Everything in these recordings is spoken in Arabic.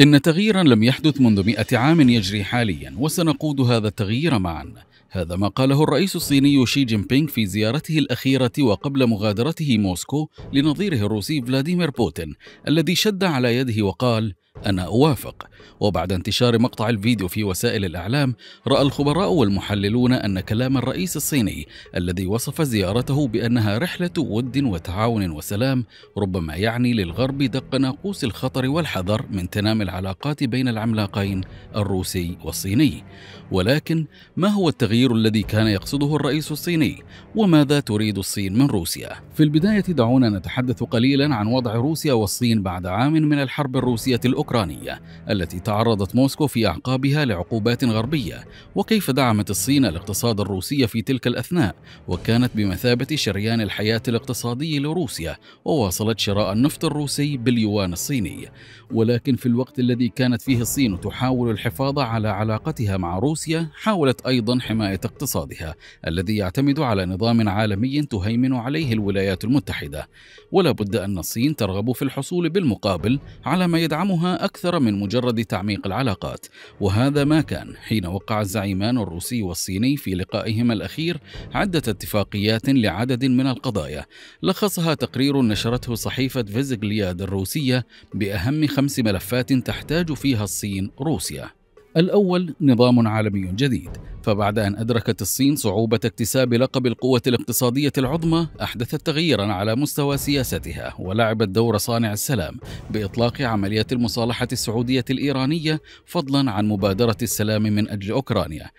إن تغييرا لم يحدث منذ مئة عام يجري حاليا وسنقود هذا التغيير معا هذا ما قاله الرئيس الصيني شي جين بينغ في زيارته الأخيرة وقبل مغادرته موسكو لنظيره الروسي فلاديمير بوتين الذي شد على يده وقال أنا أوافق وبعد انتشار مقطع الفيديو في وسائل الإعلام رأى الخبراء والمحللون أن كلام الرئيس الصيني الذي وصف زيارته بأنها رحلة ود وتعاون وسلام ربما يعني للغرب دق ناقوس الخطر والحذر من تنام العلاقات بين العملاقين الروسي والصيني ولكن ما هو التغيير التغيير الذي كان يقصده الرئيس الصيني وماذا تريد الصين من روسيا في البداية دعونا نتحدث قليلا عن وضع روسيا والصين بعد عام من الحرب الروسية الأوكرانية التي تعرضت موسكو في أعقابها لعقوبات غربية وكيف دعمت الصين الاقتصاد الروسي في تلك الأثناء وكانت بمثابة شريان الحياة الاقتصادي لروسيا وواصلت شراء النفط الروسي باليوان الصيني ولكن في الوقت الذي كانت فيه الصين تحاول الحفاظ على علاقتها مع روسيا حاولت أيضا حماية حمايه اقتصادها الذي يعتمد على نظام عالمي تهيمن عليه الولايات المتحدة ولا بد أن الصين ترغب في الحصول بالمقابل على ما يدعمها أكثر من مجرد تعميق العلاقات وهذا ما كان حين وقع الزعيمان الروسي والصيني في لقائهما الأخير عدة اتفاقيات لعدد من القضايا لخصها تقرير نشرته صحيفة فيزيغلياد الروسية بأهم خمس ملفات تحتاج فيها الصين روسيا الأول نظام عالمي جديد فبعد أن أدركت الصين صعوبة اكتساب لقب القوة الاقتصادية العظمى أحدثت تغييرا على مستوى سياستها ولعبت دور صانع السلام بإطلاق عملية المصالحة السعودية الإيرانية فضلا عن مبادرة السلام من أجل أوكرانيا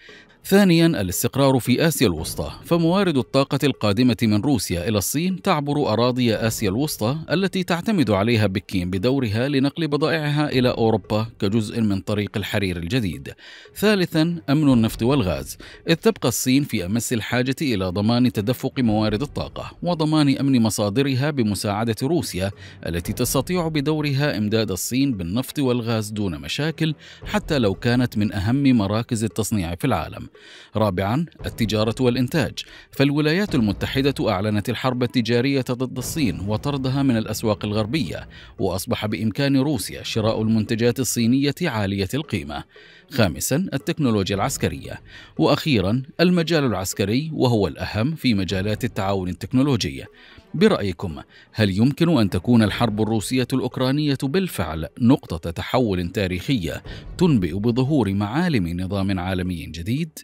ثانيا الاستقرار في آسيا الوسطى فموارد الطاقة القادمة من روسيا إلى الصين تعبر أراضي آسيا الوسطى التي تعتمد عليها بكين بدورها لنقل بضائعها إلى أوروبا كجزء من طريق الحرير الجديد ثالثا أمن النفط والغاز إذ تبقى الصين في أمس الحاجة إلى ضمان تدفق موارد الطاقة وضمان أمن مصادرها بمساعدة روسيا التي تستطيع بدورها إمداد الصين بالنفط والغاز دون مشاكل حتى لو كانت من أهم مراكز التصنيع في العالم رابعا التجارة والإنتاج فالولايات المتحدة أعلنت الحرب التجارية ضد الصين وطردها من الأسواق الغربية وأصبح بإمكان روسيا شراء المنتجات الصينية عالية القيمة خامسا التكنولوجيا العسكرية وأخيرا المجال العسكري وهو الأهم في مجالات التعاون التكنولوجي برأيكم هل يمكن أن تكون الحرب الروسية الأوكرانية بالفعل نقطة تحول تاريخية تنبئ بظهور معالم نظام عالمي جديد؟